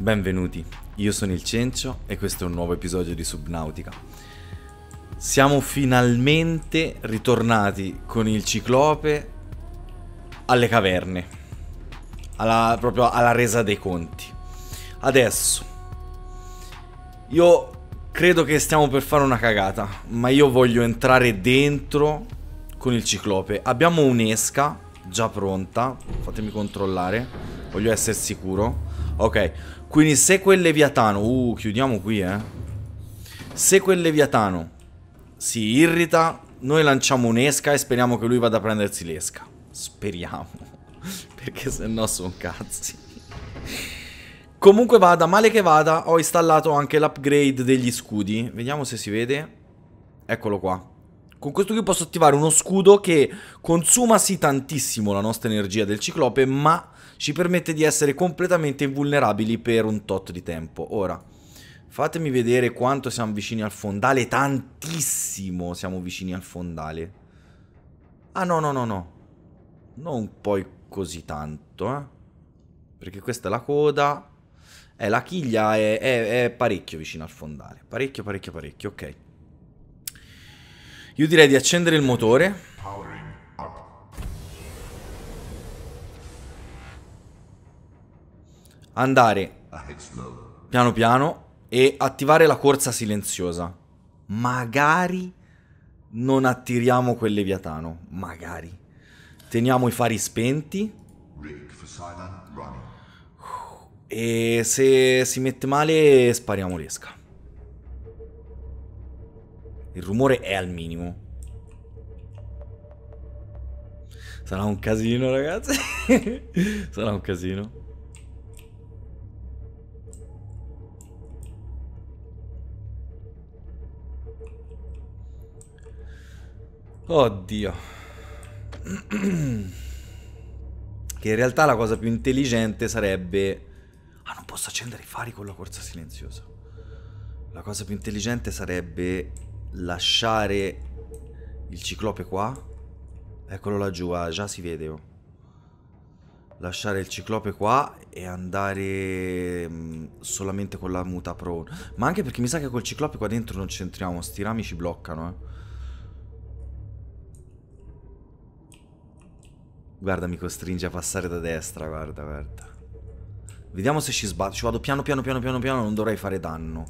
Benvenuti, io sono il Cencio e questo è un nuovo episodio di Subnautica. Siamo finalmente ritornati con il ciclope alle caverne, alla, proprio alla resa dei conti. Adesso, io credo che stiamo per fare una cagata, ma io voglio entrare dentro con il ciclope. Abbiamo un'esca già pronta, fatemi controllare, voglio essere sicuro. Ok, quindi se quel leviatano... Uh, chiudiamo qui, eh. Se quel leviatano si irrita, noi lanciamo un'esca e speriamo che lui vada a prendersi l'esca. Speriamo. Perché se no sono cazzi. Comunque vada, male che vada, ho installato anche l'upgrade degli scudi. Vediamo se si vede. Eccolo qua. Con questo qui posso attivare uno scudo che consuma sì tantissimo la nostra energia del ciclope, ma ci permette di essere completamente invulnerabili per un tot di tempo. Ora, fatemi vedere quanto siamo vicini al fondale, tantissimo siamo vicini al fondale. Ah no, no, no, no. Non poi così tanto, eh. Perché questa è la coda. Eh, la chiglia è, è, è parecchio vicino al fondale. Parecchio, parecchio, parecchio, ok. Io direi di accendere il motore andare piano piano e attivare la corsa silenziosa. Magari non attiriamo quel leviatano, magari. Teniamo i fari spenti. E se si mette male spariamo l'esca. Il rumore è al minimo. Sarà un casino, ragazzi. Sarà un casino. Oddio. che in realtà la cosa più intelligente sarebbe... Ah, non posso accendere i fari con la corsa silenziosa. La cosa più intelligente sarebbe lasciare il ciclope qua. Eccolo laggiù, ah, già si vede. Oh. Lasciare il ciclope qua e andare mh, mm, solamente con la muta prone. Ma anche perché mi sa che col ciclope qua dentro non c'entriamo. Sti rami ci bloccano, eh. Guarda, mi costringe a passare da destra, guarda, guarda. Vediamo se ci sbatto. Ci vado piano piano piano piano piano, non dovrei fare danno.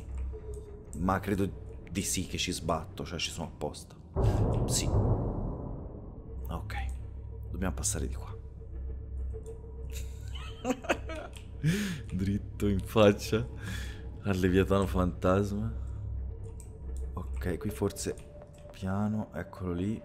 Ma credo di sì che ci sbatto, cioè ci sono apposta. Sì. Ok. Dobbiamo passare di qua. Dritto in faccia al leviatano fantasma. Ok, qui forse piano, eccolo lì.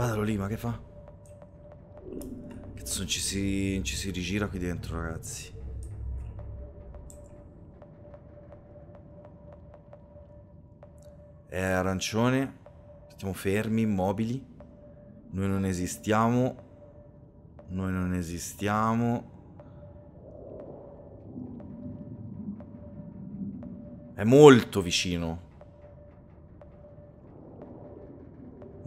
Vadalo lì, ma che fa? Cazzo, ci si, ci si rigira qui dentro, ragazzi. È eh, arancione. Stiamo fermi, immobili. Noi non esistiamo. Noi non esistiamo. È molto vicino.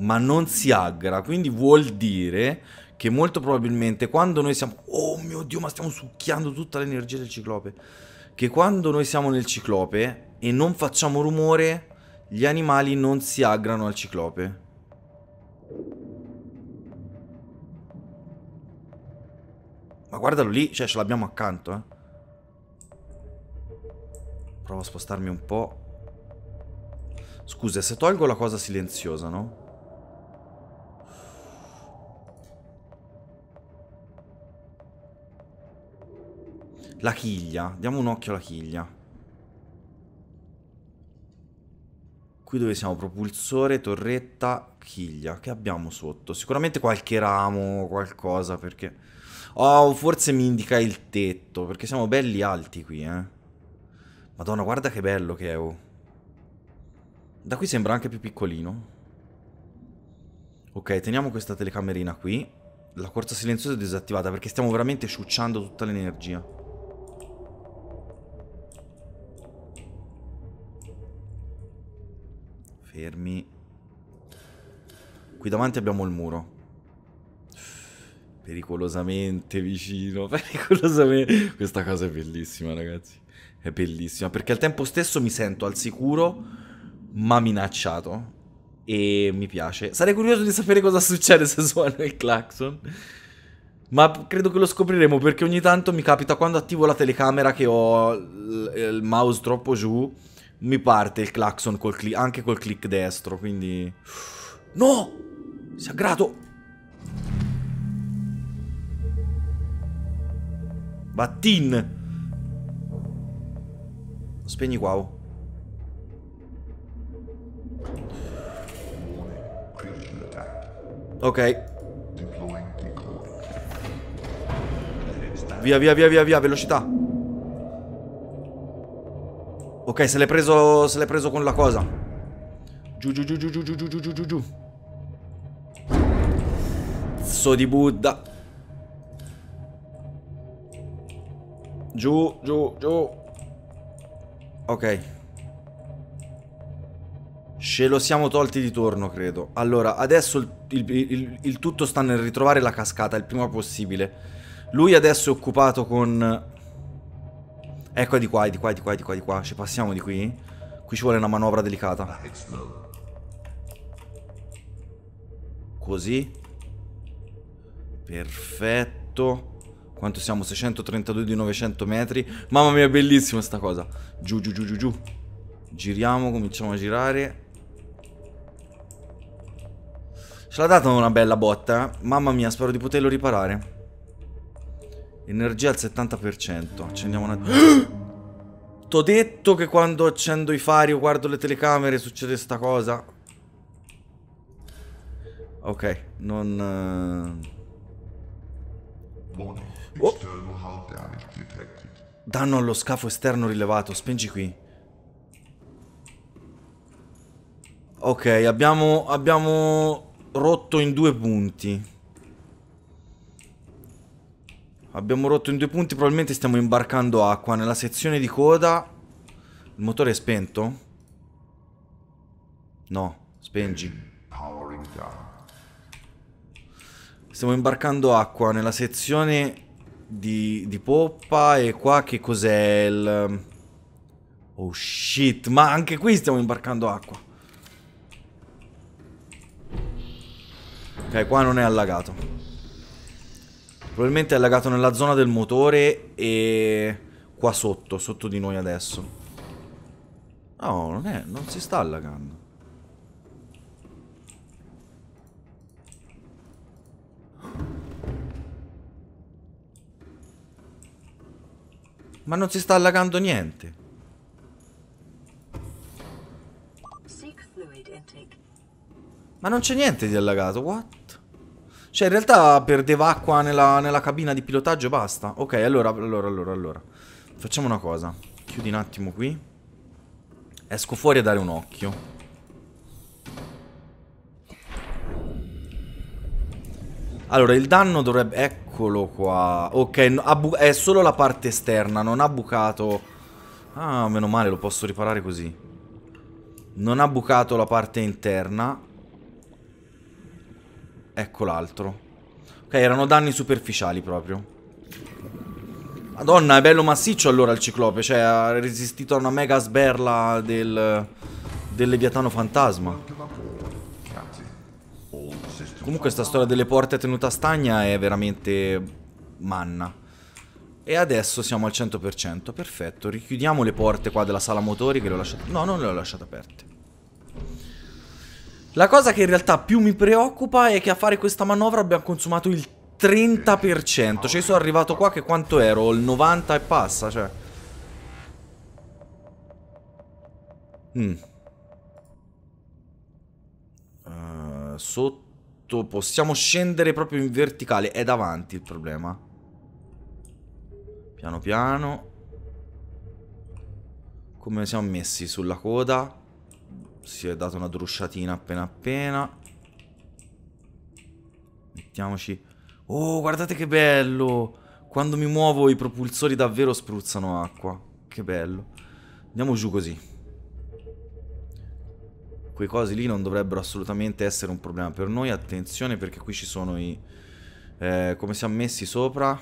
ma non si aggra, quindi vuol dire che molto probabilmente quando noi siamo... Oh mio Dio, ma stiamo succhiando tutta l'energia del ciclope. Che quando noi siamo nel ciclope e non facciamo rumore, gli animali non si aggrano al ciclope. Ma guardalo lì, cioè ce l'abbiamo accanto, eh. Provo a spostarmi un po'. Scusa, se tolgo la cosa silenziosa, no? La chiglia. Diamo un occhio alla chiglia. Qui dove siamo? Propulsore, torretta, chiglia. Che abbiamo sotto? Sicuramente qualche ramo o qualcosa perché... Oh, forse mi indica il tetto perché siamo belli alti qui, eh. Madonna, guarda che bello che è, oh. Da qui sembra anche più piccolino. Ok, teniamo questa telecamerina qui. La corsa silenziosa è disattivata perché stiamo veramente sciucciando tutta l'energia. Fermi. Qui davanti abbiamo il muro. Pericolosamente vicino, pericolosamente... Questa cosa è bellissima, ragazzi. È bellissima, perché al tempo stesso mi sento al sicuro, ma minacciato. E mi piace. Sarei curioso di sapere cosa succede se suono il clacson. Ma credo che lo scopriremo perché ogni tanto mi capita quando attivo la telecamera che ho il mouse troppo giù mi parte il clacson col anche col click destro, quindi... No! Si è aggrato! Battin! Spegni qua. Wow. Oh. Ok. Via, via, via, via, via, velocità. Ok, se l'è preso, se l'è preso con la cosa. Giù, giù, giù, giù, giù, giù, giù, giù, giù, giù. Cazzo di Buddha. Giù, giù, giù. Ok. Ce lo siamo tolti di torno, credo. Allora, adesso il, il, il, il tutto sta nel ritrovare la cascata il prima possibile. Lui adesso è occupato con Ecco di qua, di qua, di qua, di qua, di qua. Ci passiamo di qui? Qui ci vuole una manovra delicata. Così. Perfetto. Quanto siamo? 632 di 900 metri. Mamma mia, bellissima sta cosa. Giù, giù, giù, giù, giù. Giriamo, cominciamo a girare. Ce l'ha data una bella botta. Eh? Mamma mia, spero di poterlo riparare. Energia al 70%. Accendiamo una... T'ho detto che quando accendo i fari o guardo le telecamere succede sta cosa. Ok, non... Eh, oh. Danno allo scafo esterno rilevato, spengi qui. Ok, abbiamo, abbiamo rotto in due punti. Abbiamo rotto in due punti, probabilmente stiamo imbarcando acqua. Nella sezione di coda... Il motore è spento? No, spengi. Stiamo imbarcando acqua nella sezione di, di poppa e qua che cos'è il... Oh shit, ma anche qui stiamo imbarcando acqua. Ok, qua non è allagato. Probabilmente è legato nella zona del motore e qua sotto, sotto di noi adesso. No, non, è, non si sta allagando. Ma non si sta allagando niente. Ma non c'è niente di allagato, what? Cioè, in realtà perdeva acqua nella, nella cabina di pilotaggio e basta. Ok, allora, allora, allora, allora. Facciamo una cosa. Chiudi un attimo qui. Esco fuori a dare un occhio. Allora, il danno dovrebbe... Eccolo qua. Ok, è solo la parte esterna, non ha bucato... Ah, meno male, lo posso riparare così. Non ha bucato la parte interna. Ecco l'altro. Ok, erano danni superficiali proprio. Madonna, è bello massiccio allora il ciclope. Cioè, ha resistito a una mega sberla del... del Leviatano Fantasma. Comunque sta storia delle porte tenuta a stagna è veramente manna. E adesso siamo al 100%, perfetto. Richiudiamo le porte qua della sala motori che le ho lasciate... No, non le ho lasciate aperte. La cosa che in realtà più mi preoccupa è che a fare questa manovra abbiamo consumato il 30%. Cioè, sono arrivato qua che quanto ero? Il 90 e passa, cioè. Mm. Uh, sotto possiamo scendere proprio in verticale. È davanti il problema. Piano piano. Come siamo messi sulla coda? si è dato una drusciatina appena appena. Mettiamoci... Oh, guardate che bello! Quando mi muovo i propulsori davvero spruzzano acqua. Che bello. Andiamo giù così. Quei cosi lì non dovrebbero assolutamente essere un problema per noi. Attenzione perché qui ci sono i... Eh, come siamo messi sopra?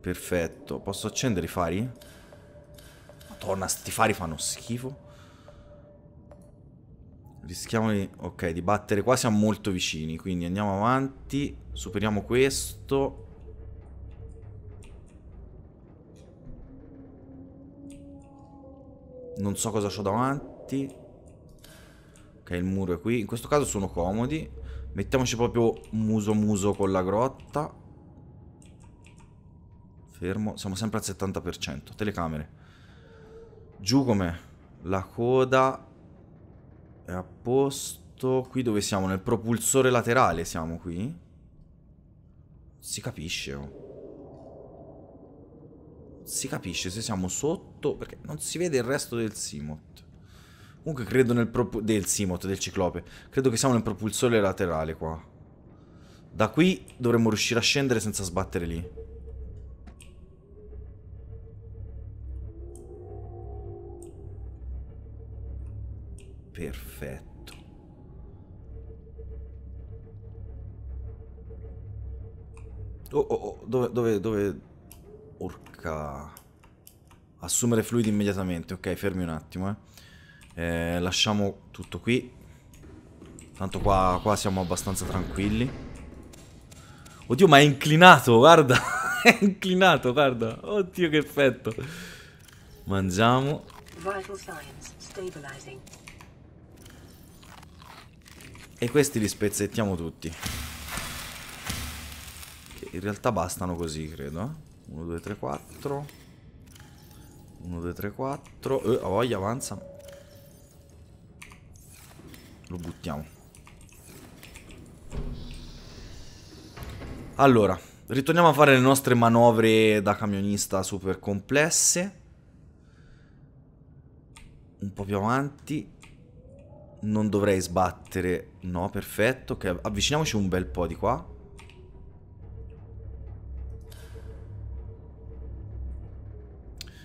Perfetto. Posso accendere i fari? Madonna, sti fari fanno schifo. Rischiamo di... Ok, di battere qua siamo molto vicini, quindi andiamo avanti, superiamo questo. Non so cosa ho davanti. Ok, il muro è qui. In questo caso sono comodi. Mettiamoci proprio muso muso con la grotta. Fermo. Siamo sempre al 70%. Telecamere. Giù com'è? La coda è a posto. Qui dove siamo? Nel propulsore laterale siamo qui? Si capisce, oh si capisce se siamo sotto perché non si vede il resto del Simot. Comunque credo nel propulsore del Simot, del ciclope. Credo che siamo nel propulsore laterale qua. Da qui dovremmo riuscire a scendere senza sbattere lì. Perfetto. Oh, oh, oh, dove, dove, dove... Orca... Assumere fluidi immediatamente, ok, fermi un attimo, eh. eh lasciamo tutto qui. Tanto qua, qua siamo abbastanza tranquilli. Oddio, ma è inclinato, guarda! è inclinato, guarda! Oddio, che effetto! Mangiamo. Vital science, stabilizing. E questi li spezzettiamo tutti. Che in realtà bastano così, credo. 1, 2, 3, 4. 1, 2, 3, 4. Eh, eh a voglia, avanza. Lo buttiamo. Allora, ritorniamo a fare le nostre manovre da camionista super complesse. Un po' più avanti non dovrei sbattere. No, perfetto. Ok, avviciniamoci un bel po' di qua.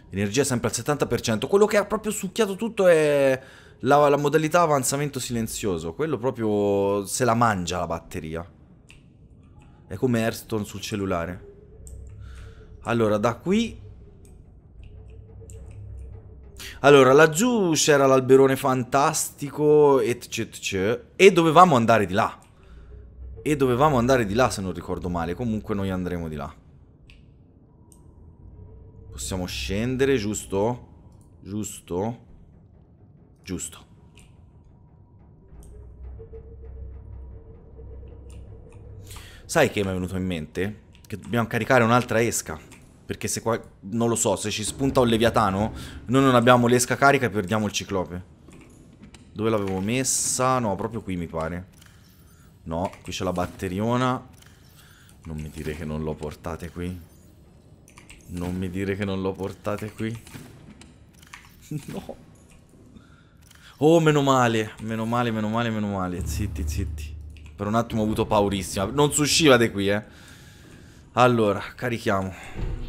Energia sempre al 70%. Quello che ha proprio succhiato tutto è la, la modalità avanzamento silenzioso. Quello proprio se la mangia la batteria. È come Airstone sul cellulare. Allora, da qui allora, laggiù c'era l'alberone fantastico, etc. E dovevamo andare di là. E dovevamo andare di là, se non ricordo male. Comunque noi andremo di là. Possiamo scendere, giusto? Giusto? Giusto. Sai che mi è venuto in mente? Che dobbiamo caricare un'altra esca. Perché se qua... Non lo so, se ci spunta un leviatano, noi non abbiamo l'esca carica e perdiamo il ciclope. Dove l'avevo messa? No, proprio qui mi pare. No, qui c'è la batteriona. Non mi dire che non l'ho portate qui. Non mi dire che non l'ho portate qui. no. Oh, meno male, meno male, meno male, meno male. Zitti, zitti. Per un attimo ho avuto paurissima. Non si usciva da qui, eh. Allora, carichiamo.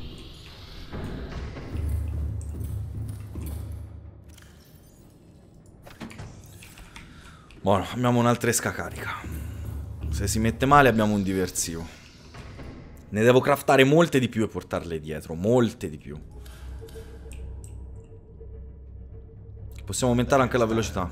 Buono, abbiamo un'altresca carica. Se si mette male abbiamo un diversivo. Ne devo craftare molte di più e portarle dietro, molte di più. Possiamo aumentare anche la velocità.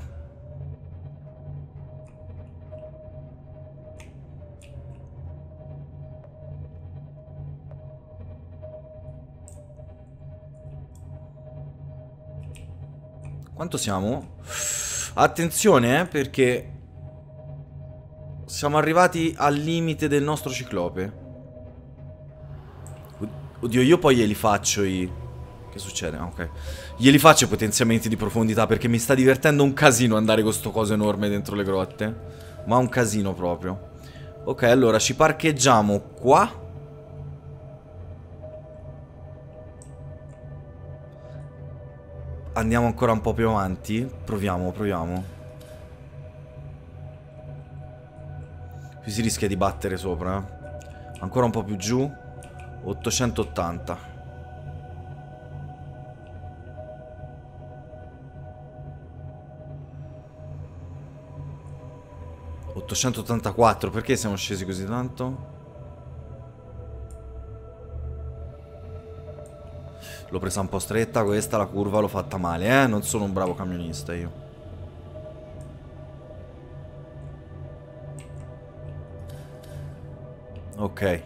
Quanto siamo? Attenzione, eh, perché... Siamo arrivati al limite del nostro ciclope. Oddio, io poi glieli faccio i... Che succede? Ah, ok. Glieli faccio i potenziamenti di profondità perché mi sta divertendo un casino andare con sto coso enorme dentro le grotte. Ma un casino proprio. Ok, allora ci parcheggiamo qua. andiamo ancora un po' più avanti. Proviamo, proviamo. Qui si rischia di battere sopra. Eh? Ancora un po' più giù. 880. ...884, perché siamo scesi così tanto? L'ho presa un po' stretta questa, la curva l'ho fatta male, eh? Non sono un bravo camionista io. Ok.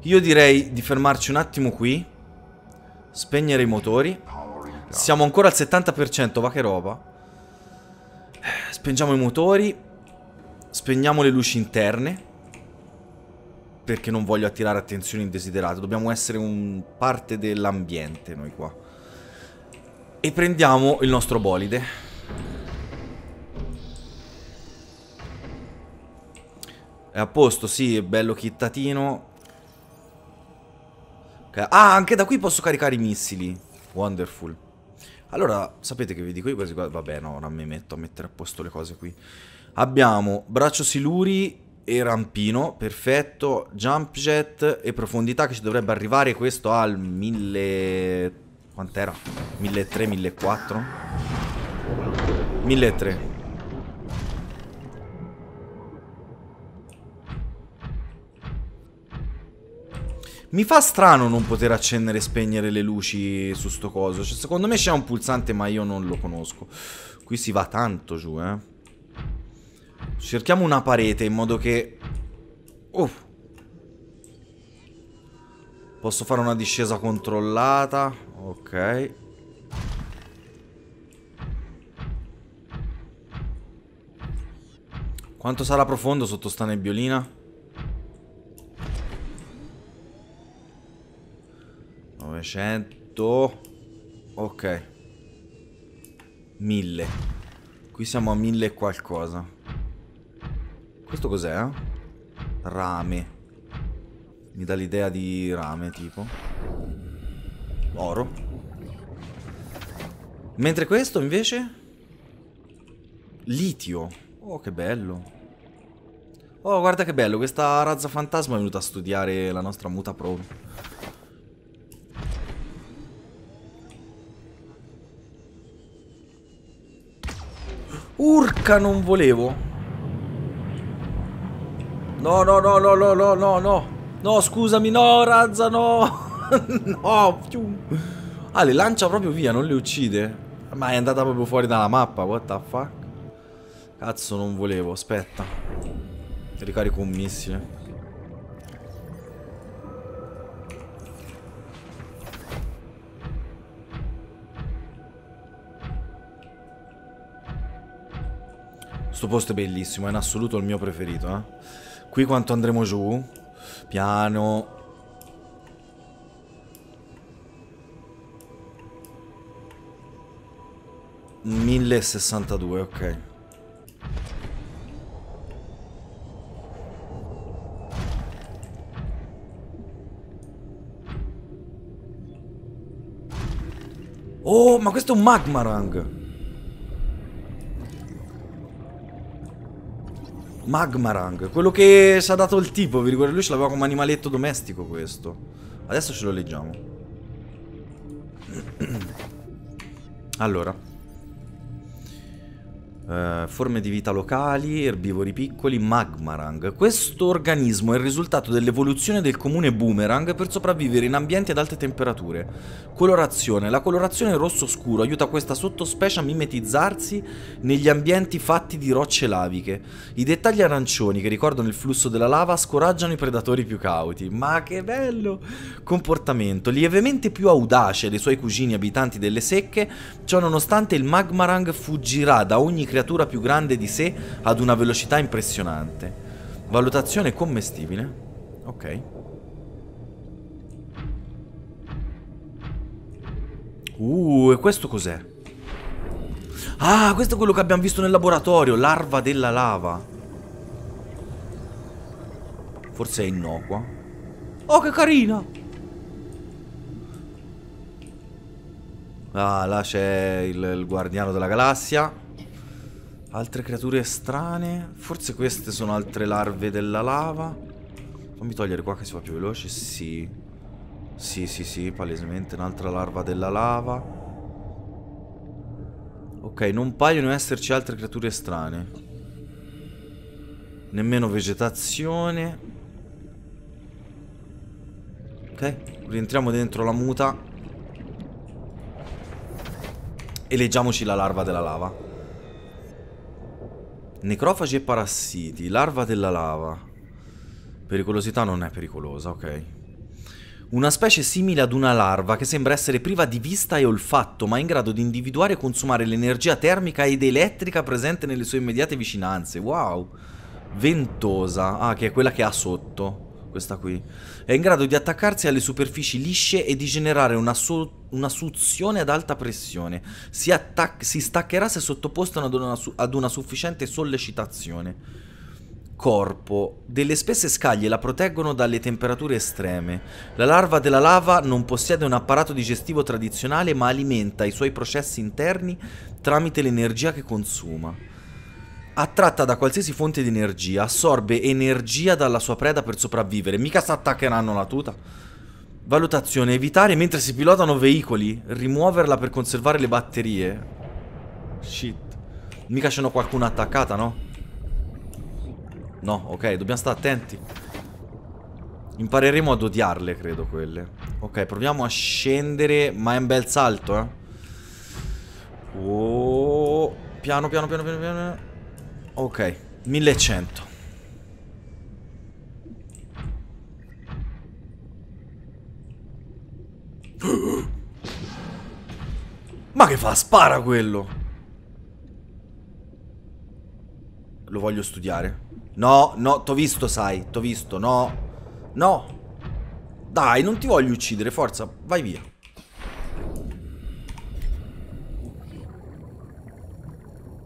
Io direi di fermarci un attimo qui. Spegnere i motori. Siamo ancora al 70%, va che roba. Eh, spengiamo i motori. Spegniamo le luci interne perché non voglio attirare attenzioni indesiderate. Dobbiamo essere un parte dell'ambiente noi qua. E prendiamo il nostro bolide. È a posto, sì, bello kittatino. Ah, anche da qui posso caricare i missili. Wonderful. Allora, sapete che vi dico io quasi qua? Vabbè, no, ora mi metto a mettere a posto le cose qui. Abbiamo braccio siluri e rampino, perfetto, jump jet e profondità che ci dovrebbe arrivare questo al 1000 quant'era? 1300, 1400? 1300. Mi fa strano non poter accendere e spegnere le luci su sto coso. Cioè, secondo me c'è un pulsante, ma io non lo conosco. Qui si va tanto giù, eh. Cerchiamo una parete in modo che... Uff. Uh, posso fare una discesa controllata. Ok. Quanto sarà profondo sotto sta nebbiolina? 900. Ok. 1000. Qui siamo a 1000 e qualcosa. Questo cos'è? Rame. Mi dà l'idea di rame, tipo. Oro. Mentre questo, invece... Litio. Oh, che bello. Oh, guarda che bello. Questa razza fantasma è venuta a studiare la nostra muta pro. Urca, non volevo. No, no, no, no, no, no, no, no. No, scusami, no, razza, no. no. Ah, le lancia proprio via, non le uccide. Ma è andata proprio fuori dalla mappa, what the fuck? Cazzo, non volevo, aspetta. Ricarico un missile. Questo posto è bellissimo, è in assoluto il mio preferito, eh. Qui quanto andremo giù? Piano. Mille sessantadue, ok. Oh, ma questo è un magmarang! Magmarang, quello che ci ha dato il tipo, vi ricordo, lui ce l'aveva come animaletto domestico questo. Adesso ce lo leggiamo. allora. Uh, forme di vita locali, erbivori piccoli, magmarang. Questo organismo è il risultato dell'evoluzione del comune boomerang per sopravvivere in ambienti ad alte temperature. Colorazione. La colorazione rosso scuro aiuta questa sottospecie a mimetizzarsi negli ambienti fatti di rocce laviche. I dettagli arancioni che ricordano il flusso della lava scoraggiano i predatori più cauti. Ma che bello! Comportamento. Lievemente più audace dei suoi cugini abitanti delle secche, ciò nonostante il magmarang fuggirà da ogni creatura creatura più grande di sé ad una velocità impressionante. Valutazione commestibile. Ok. Uh, e questo cos'è? Ah, questo è quello che abbiamo visto nel laboratorio, larva della lava. Forse è innocua. Oh, che carina! Ah, là c'è il, il guardiano della galassia. Altre creature strane. Forse queste sono altre larve della lava. Fammi togliere qua che si va più veloce. Sì. Sì, sì, sì, palesemente un'altra larva della lava. Ok, non paiono esserci altre creature strane. Nemmeno vegetazione. Ok, rientriamo dentro la muta. E leggiamoci la larva della lava. Necrofagi e parassiti, larva della lava. Pericolosità non è pericolosa, ok. Una specie simile ad una larva che sembra essere priva di vista e olfatto, ma in grado di individuare e consumare l'energia termica ed elettrica presente nelle sue immediate vicinanze. Wow! Ventosa, ah, che è quella che ha sotto questa qui. È in grado di attaccarsi alle superfici lisce e di generare una, so una suzione ad alta pressione. Si, si staccherà se sottoposta ad una, ad una sufficiente sollecitazione corpo. Delle spesse scaglie la proteggono dalle temperature estreme. La larva della lava non possiede un apparato digestivo tradizionale ma alimenta i suoi processi interni tramite l'energia che consuma attratta da qualsiasi fonte di energia, assorbe energia dalla sua preda per sopravvivere. Mica si attaccheranno la tuta. Valutazione, evitare mentre si pilotano veicoli, rimuoverla per conservare le batterie. Shit. Mica ce n'ho qualcuna attaccata, no? No, ok, dobbiamo stare attenti. Impareremo ad odiarle, credo, quelle. Ok, proviamo a scendere, ma è un bel salto, eh. Oh, piano, piano, piano, piano, piano. Ok, 1100. Ma che fa? Spara quello! Lo voglio studiare. No, no, t'ho visto, sai. T'ho visto, no. No. Dai, non ti voglio uccidere, forza. Vai via.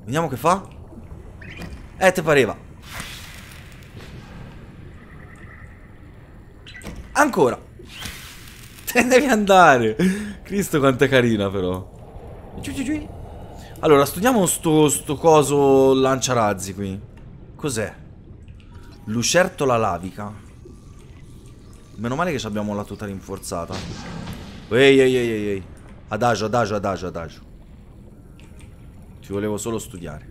Vediamo che fa. Eh, te pareva. Ancora. Te devi andare. Cristo quanto è carina però. Giù, giù, giù. Allora, studiamo sto, sto coso lanciarazzi qui. Cos'è? Lucertola lavica. Meno male che abbiamo la tuta rinforzata. Ehi, ehi, ehi, ehi. Adagio, adagio, adagio, adagio. Ti volevo solo studiare.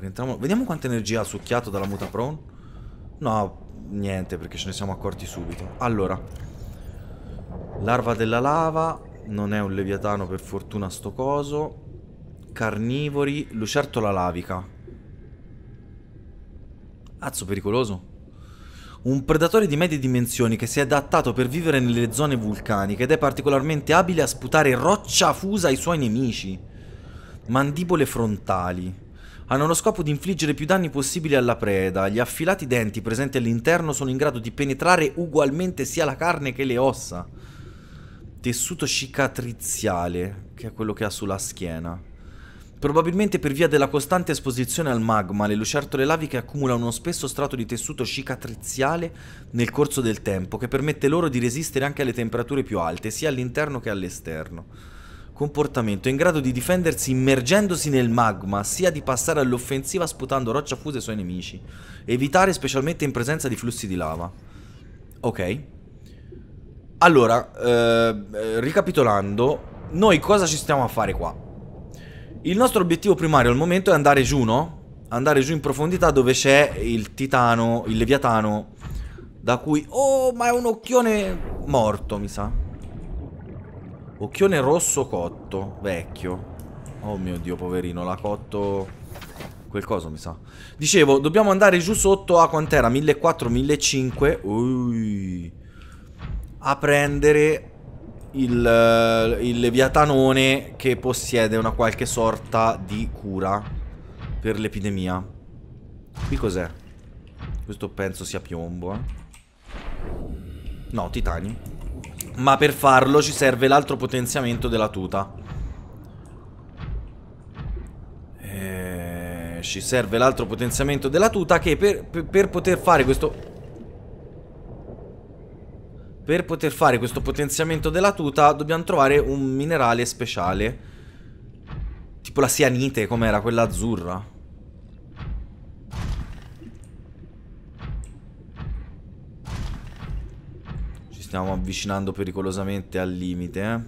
Rientriamo... Vediamo quanta energia ha succhiato dalla muta prone. No, niente, perché ce ne siamo accorti subito. Allora, larva della lava, non è un leviatano per fortuna sto coso. Carnivori, lucertola lavica. Azzo pericoloso. Un predatore di medie dimensioni che si è adattato per vivere nelle zone vulcaniche ed è particolarmente abile a sputare roccia fusa ai suoi nemici. Mandibole frontali hanno lo scopo di infliggere più danni possibili alla preda. Gli affilati denti presenti all'interno sono in grado di penetrare ugualmente sia la carne che le ossa. Tessuto cicatriziale, che è quello che ha sulla schiena. Probabilmente per via della costante esposizione al magma, le lucertole laviche accumulano uno spesso strato di tessuto cicatriziale nel corso del tempo, che permette loro di resistere anche alle temperature più alte, sia all'interno che all'esterno comportamento in grado di difendersi immergendosi nel magma, sia di passare all'offensiva sputando roccia fusa ai suoi nemici, evitare specialmente in presenza di flussi di lava. Ok. Allora, eh, ricapitolando, noi cosa ci stiamo a fare qua? Il nostro obiettivo primario al momento è andare giù, no? Andare giù in profondità dove c'è il titano, il leviatano, da cui... Oh, ma è un occhione morto, mi sa. Occhione rosso cotto, vecchio. Oh mio Dio, poverino, l'ha cotto... Quel coso mi sa. Dicevo, dobbiamo andare giù sotto a quant'era? 1400-1500. Ui. A prendere il, il leviatanone che possiede una qualche sorta di cura per l'epidemia. Qui cos'è? Questo penso sia piombo, eh. No, titanio. Ma per farlo ci serve l'altro potenziamento della tuta eh, Ci serve l'altro potenziamento della tuta Che per, per, per poter fare questo per poter fare questo potenziamento della tuta dobbiamo trovare un minerale speciale. Tipo la sianite, com'era, quella azzurra. stiamo avvicinando pericolosamente al limite, eh.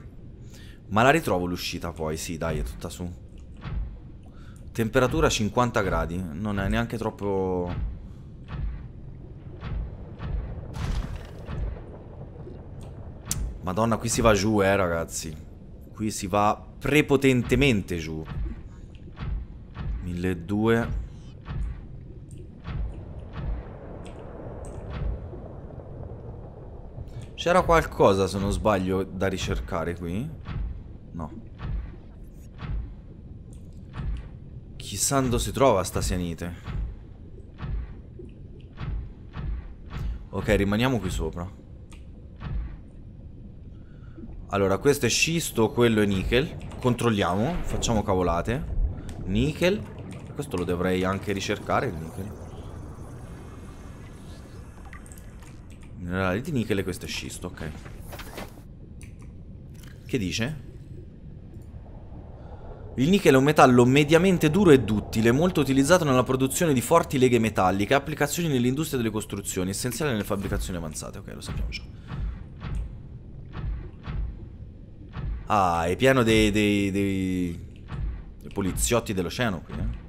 Ma la ritrovo l'uscita poi, sì, dai, è tutta su. Temperatura 50 gradi, non è neanche troppo... Madonna, qui si va giù, eh, ragazzi. Qui si va prepotentemente giù. 1200... C'era qualcosa, se non sbaglio, da ricercare qui? No. Chissà dove si trova sta sianite. Ok, rimaniamo qui sopra. Allora, questo è scisto, quello è nickel. Controlliamo, facciamo cavolate. Nickel. Questo lo dovrei anche ricercare, il nickel. Minerali di e questo è scisto, ok. Che dice? Il nichel è un metallo mediamente duro e duttile, molto utilizzato nella produzione di forti leghe metalliche, applicazioni nell'industria delle costruzioni, essenziale nelle fabbricazioni avanzate, ok, lo sappiamo già. Ah, è pieno dei, dei, dei, dei poliziotti dell'oceano qui, eh?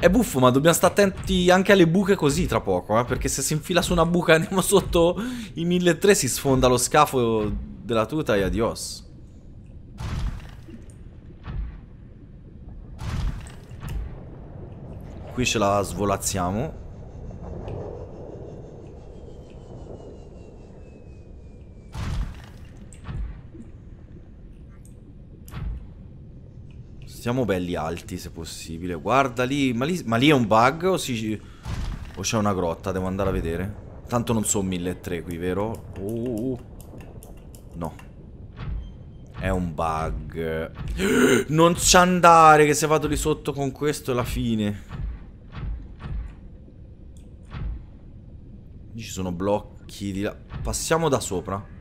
È buffo, ma dobbiamo stare attenti anche alle buche così tra poco, eh? perché se si infila su una buca e andiamo sotto i 1.300 si sfonda lo scafo della tuta e adios. Qui ce la svolazziamo. Siamo belli alti se possibile. Guarda lì. Ma lì, ma lì è un bug o, si, o c'è una grotta? Devo andare a vedere. Tanto non sono 1.300 qui, vero? Oh, no. È un bug. Non c'è andare che se vado lì sotto con questo è la fine. Ci sono blocchi di là. Passiamo da sopra.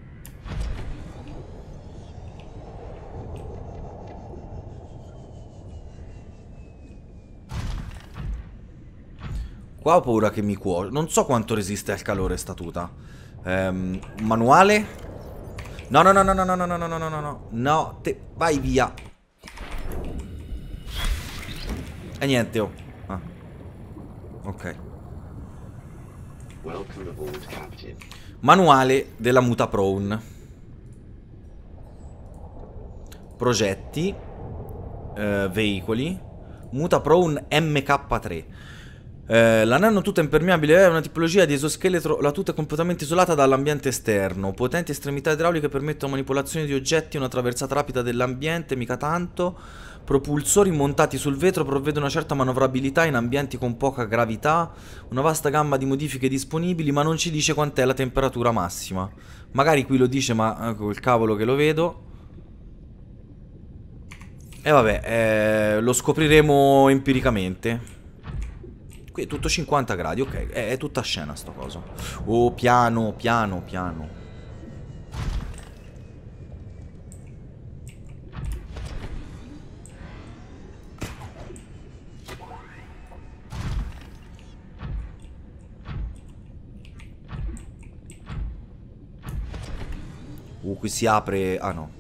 Qua ho paura che mi cuoce. Non so quanto resiste al calore sta tuta. Ehm, manuale. No, no, no, no, no, no, no, no, no, no, no, no. No, te... vai via. E niente, oh. Ah. Ok. Manuale della muta prone. Progetti. Eh, veicoli. Muta prone MK3. Eh, la nanotuta impermeabile è una tipologia di esoscheletro, la tuta è completamente isolata dall'ambiente esterno. Potenti estremità idrauliche permettono manipolazione di oggetti, e una traversata rapida dell'ambiente, mica tanto. Propulsori montati sul vetro provvedono una certa manovrabilità in ambienti con poca gravità. Una vasta gamma di modifiche disponibili, ma non ci dice quant'è la temperatura massima. Magari qui lo dice, ma eh, col cavolo che lo vedo. E eh, vabbè, lo scopriremo empiricamente. Qui è tutto 50 gradi, ok. È, è tutta scena sto coso. Oh, piano, piano, piano. Uh, qui si apre... Ah no.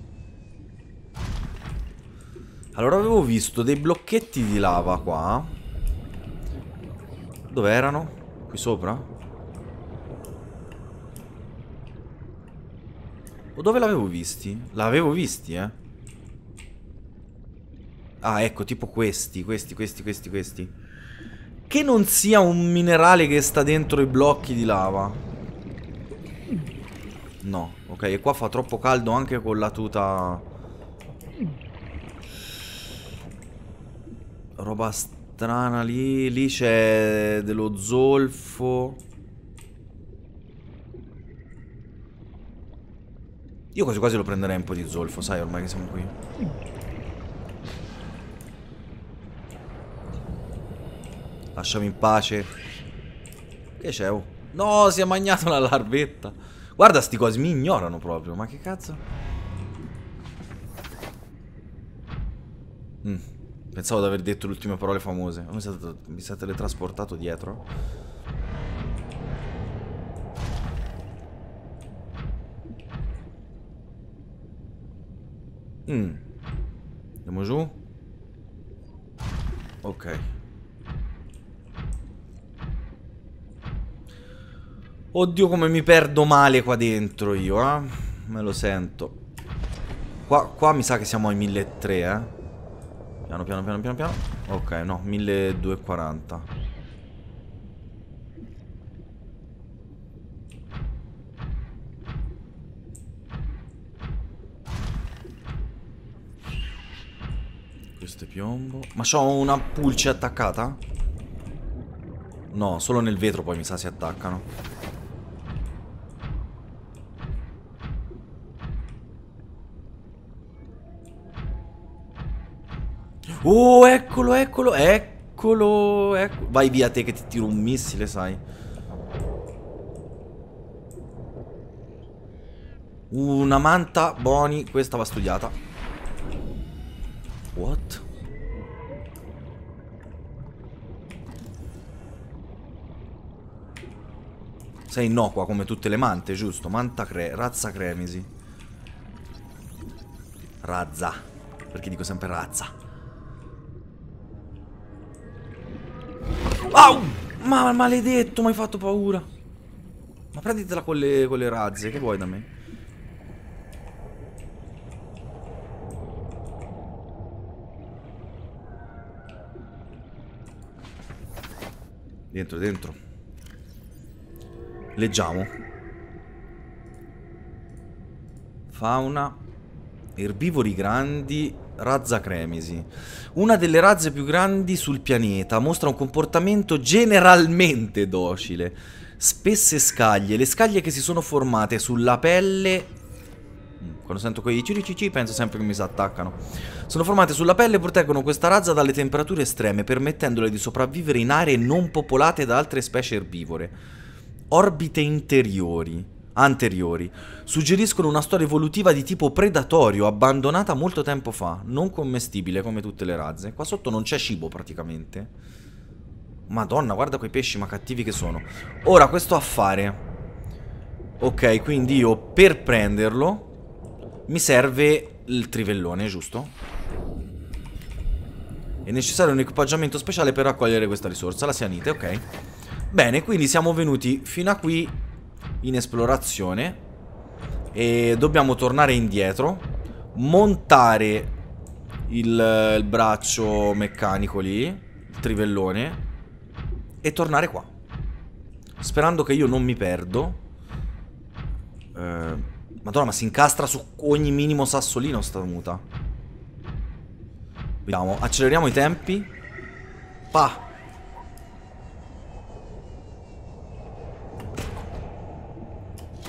Allora avevo visto dei blocchetti di lava qua. Dove erano? Qui sopra? O dove l'avevo visti? L'avevo visti, eh. Ah, ecco, tipo questi, questi, questi, questi, questi. Che non sia un minerale che sta dentro i blocchi di lava. No, ok, e qua fa troppo caldo anche con la tuta... Roba strana lì. Lì c'è dello zolfo. Io quasi quasi lo prenderei un po' di zolfo, sai, ormai che siamo qui. Lasciami in pace. Che c'è? Oh? No, si è magnato la larvetta. Guarda, sti cosi mi ignorano proprio. Ma che cazzo? Mm. Pensavo di aver detto le ultime parole famose. Mi state, mi state teletrasportato dietro? Mm. Andiamo giù. Ok. Oddio come mi perdo male qua dentro io, eh. Me lo sento. Qua, qua mi sa che siamo ai 1.300, eh. Piano, piano, piano, piano, piano. Ok, no, 1240. Questo è piombo. Ma c'ho una pulce attaccata? No, solo nel vetro poi mi sa si attaccano. Oh, eccolo, eccolo, eccolo, eccolo. Vai via te che ti tiro un missile, sai. Una manta, Boni, questa va studiata. What? Sei innocua come tutte le mante, giusto? Manta cre razza cremisi. Razza. Perché dico sempre razza. Au! Ma maledetto, mi hai fatto paura. Ma prenditela con le, con le razze, che vuoi da me? Dentro, dentro. Leggiamo. Fauna. Erbivori grandi Razza Cremisi. Una delle razze più grandi sul pianeta, mostra un comportamento generalmente docile. Spesse scaglie, le scaglie che si sono formate sulla pelle... Mm, quando sento quei cirici penso sempre che mi si attaccano. Sono formate sulla pelle e proteggono questa razza dalle temperature estreme, permettendole di sopravvivere in aree non popolate da altre specie erbivore. Orbite interiori anteriori. Suggeriscono una storia evolutiva di tipo predatorio, abbandonata molto tempo fa, non commestibile come tutte le razze. Qua sotto non c'è cibo praticamente. Madonna, guarda quei pesci, ma cattivi che sono. Ora, questo affare. Ok, quindi io per prenderlo mi serve il trivellone, giusto? È necessario un equipaggiamento speciale per raccogliere questa risorsa, la sianite, ok. Bene, quindi siamo venuti fino a qui in esplorazione e dobbiamo tornare indietro montare il, il, braccio meccanico lì, il trivellone, e tornare qua. Sperando che io non mi perdo. Eh, Madonna, ma si incastra su ogni minimo sassolino sta muta. Vediamo, acceleriamo i tempi. Pa!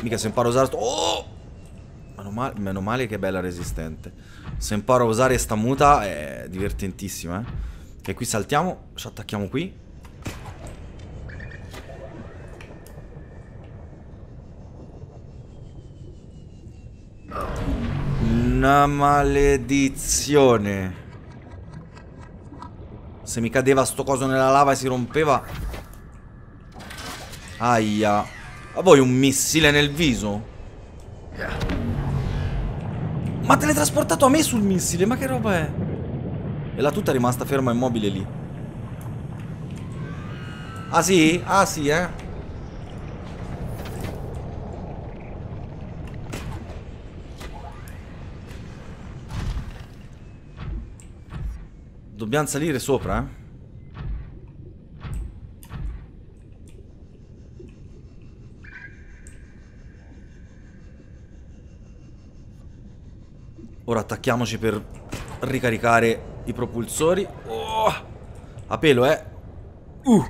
Mica se imparo a usare... Oh! Meno male, meno male che bella resistente. Se imparo a usare sta muta è divertentissima, eh. Che qui saltiamo, ci attacchiamo qui. Una maledizione. Se mi cadeva sto coso nella lava e si rompeva. Aia. A voi un missile nel viso? Ma teletrasportato a me sul missile, ma che roba è? E la tuta è rimasta ferma immobile lì. Ah sì? Ah sì, eh? Dobbiamo salire sopra, eh? attacchiamoci per ricaricare i propulsori. Oh, a pelo, eh. Uh.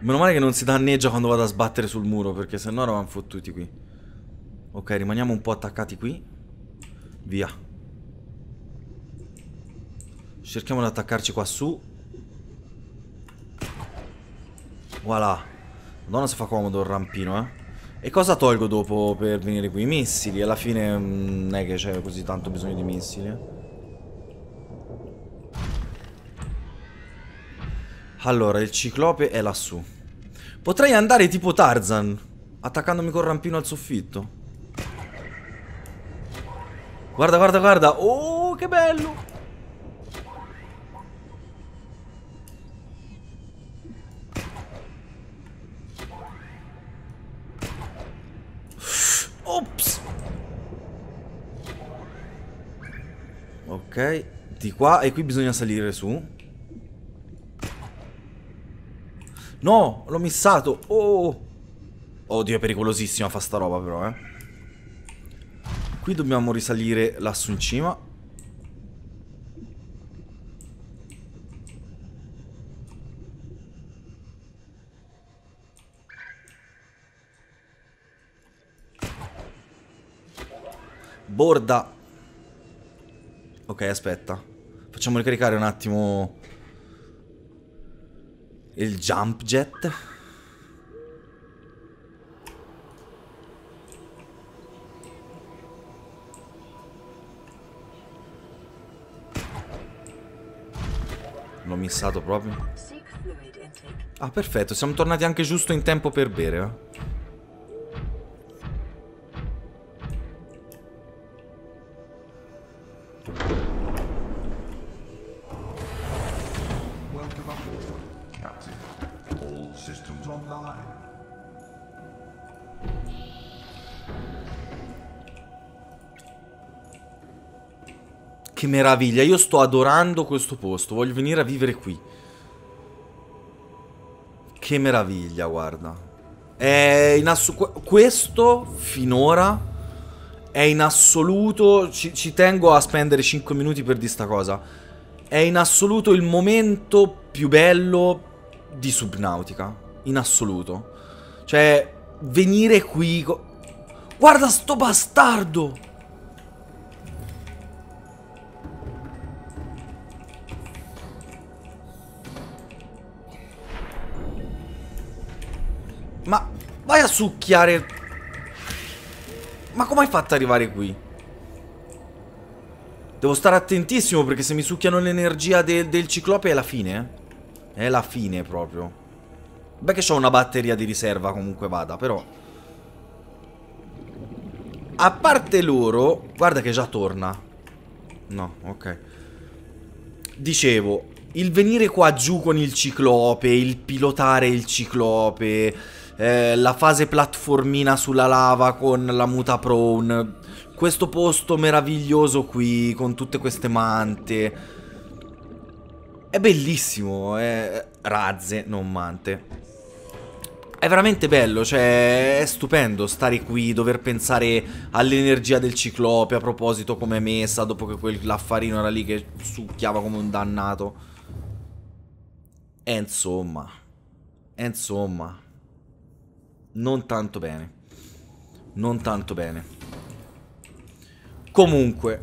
Meno male che non si danneggia quando vado a sbattere sul muro, perché sennò eravamo fottuti qui. Ok, rimaniamo un po' attaccati qui. Via. Cerchiamo di attaccarci qua su. Voilà. Madonna se fa comodo il rampino, eh. E cosa tolgo dopo per venire qui? I missili? Alla fine mm, non è che c'è così tanto bisogno di missili. Eh. Allora, il ciclope è lassù. Potrei andare tipo Tarzan, attaccandomi col rampino al soffitto. Guarda, guarda, guarda. Oh, che bello! Ok, di qua e qui bisogna salire su. No, l'ho missato. Oh. Oddio, è pericolosissima fa sta roba però, eh. Qui dobbiamo risalire lassù in cima. Borda Ok, aspetta. Facciamo ricaricare un attimo il jump jet. L'ho missato proprio. Ah, perfetto, siamo tornati anche giusto in tempo per bere. Eh? meraviglia, io sto adorando questo posto, voglio venire a vivere qui. Che meraviglia, guarda. È in Questo, finora, è in assoluto... Ci, ci tengo a spendere 5 minuti per di sta cosa. È in assoluto il momento più bello di Subnautica. In assoluto. Cioè, venire qui... Guarda sto bastardo! Vai a succhiare Ma come hai fatto ad arrivare qui? Devo stare attentissimo perché se mi succhiano l'energia del, del ciclope è la fine eh? È la fine proprio Beh che ho una batteria di riserva comunque vada però A parte loro Guarda che già torna No ok Dicevo il venire qua giù con il ciclope, il pilotare il ciclope, eh, la fase platformina sulla lava con la muta prone, questo posto meraviglioso qui con tutte queste mante. È bellissimo, è... Eh. razze, non mante. È veramente bello, cioè è stupendo stare qui, dover pensare all'energia del ciclope a proposito come è messa dopo che quell'affarino era lì che succhiava come un dannato. E insomma, e insomma, non tanto bene. Non tanto bene. Comunque,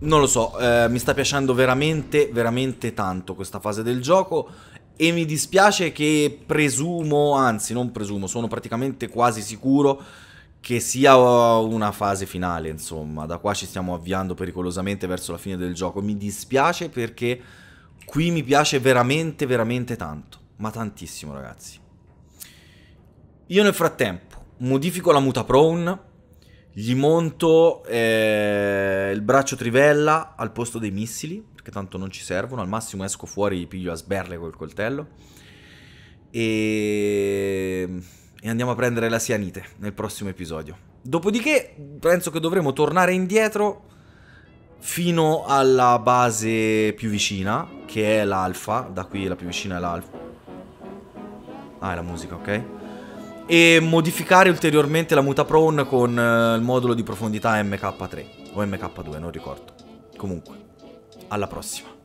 non lo so, eh, mi sta piacendo veramente, veramente tanto questa fase del gioco e mi dispiace che presumo, anzi non presumo, sono praticamente quasi sicuro che sia una fase finale, insomma, da qua ci stiamo avviando pericolosamente verso la fine del gioco. Mi dispiace perché qui mi piace veramente, veramente tanto, ma tantissimo ragazzi. Io nel frattempo modifico la muta prone, gli monto eh, il braccio trivella al posto dei missili, perché tanto non ci servono, al massimo esco fuori, piglio a sberle col coltello. E... e andiamo a prendere la sianite nel prossimo episodio. Dopodiché penso che dovremo tornare indietro fino alla base più vicina, che è l'alfa, da qui la più vicina è l'alfa. Ah, è la musica, ok? e modificare ulteriormente la muta prone con eh, il modulo di profondità MK3 o MK2, non ricordo. Comunque, alla prossima.